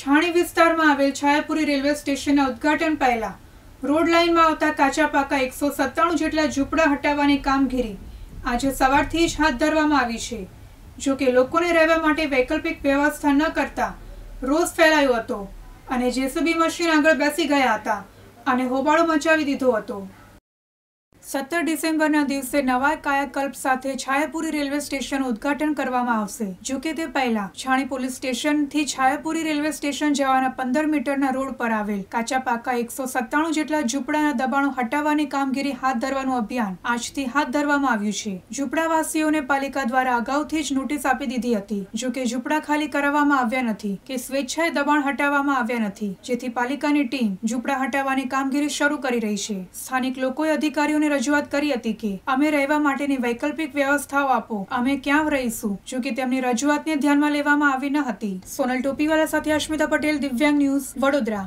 છાણી વિસ્તારમાં આવેલ છાયાપુરી રેલવે સ્ટેશનના ઉદઘાટન પહેલા રોડ લાઇનમાં આવતા કાચા પાકા એકસો સત્તાણું જેટલા ઝૂંપડા હટાવવાની કામગીરી આજે સવારથી જ હાથ ધરવામાં આવી છે જોકે લોકોને રહેવા માટે વૈકલ્પિક વ્યવસ્થા ન કરતા રોષ ફેલાયો હતો અને જેસીબી મશીન આગળ બેસી ગયા હતા અને હોબાળો મચાવી દીધો હતો સત્તર ડિસેમ્બરના દિવસે નવા કાયાકલ્પ સાથે છાયાપુરી રેલવે સ્ટેશન ઉદઘાટન કરવામાં આવશે જો કે તે પહેલા છાણી પોલીસ સ્ટેશનથી છાયાપુરી રેલવે સ્ટેશન જવાના પંદર મીટરના રોડ પર આવેલ કાચા પાકા એકસો સત્તાણું જેટલા ઝૂંપડાના દબાણો હટાવવાની કામગીરી હાથ ધરવાનું અભિયાન આજથી હાથ ધરવામાં આવ્યું છે ઝૂંપડાવાસીઓને પાલિકા દ્વારા અગાઉથી જ નોટિસ આપી દીધી હતી જો કે ઝૂંપડા ખાલી કરાવવામાં આવ્યા નથી કે સ્વેચ્છાએ દબાણ હટાવવામાં આવ્યા નથી જેથી પાલિકાની ટીમ ઝૂંપડા હટાવવાની કામગીરી શરૂ કરી રહી છે સ્થાનિક લોકોએ અધિકારીઓને રજૂઆત કરી હતી કે અમે રહેવા માટેની વૈકલ્પિક વ્યવસ્થાઓ આપો અમે ક્યાં રહીશું જો કે તેમની રજૂઆતને ધ્યાનમાં લેવામાં આવી ન હતી સોનલ ટોપીવાલા સાથે અશ્મિતા પટેલ દિવ્યાંગ ન્યૂઝ વડોદરા